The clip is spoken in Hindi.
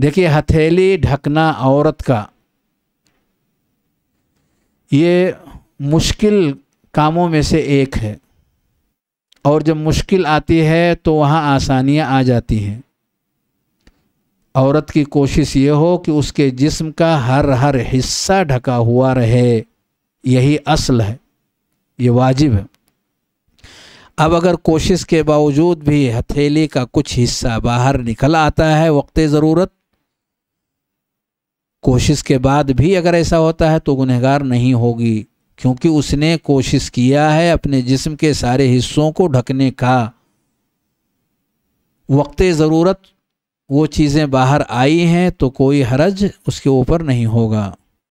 देखिए हथेली ढकना औरत का ये मुश्किल कामों में से एक है और जब मुश्किल आती है तो वहाँ आसानियाँ आ जाती हैं औरत की कोशिश ये हो कि उसके जिस्म का हर हर हिस्सा ढका हुआ रहे यही असल है ये वाजिब है अब अगर कोशिश के बावजूद भी हथेली का कुछ हिस्सा बाहर निकल आता है वक्त ज़रूरत कोशिश के बाद भी अगर ऐसा होता है तो गुनहगार नहीं होगी क्योंकि उसने कोशिश किया है अपने जिस्म के सारे हिस्सों को ढकने का वक्त ज़रूरत वो चीज़ें बाहर आई हैं तो कोई हरज उसके ऊपर नहीं होगा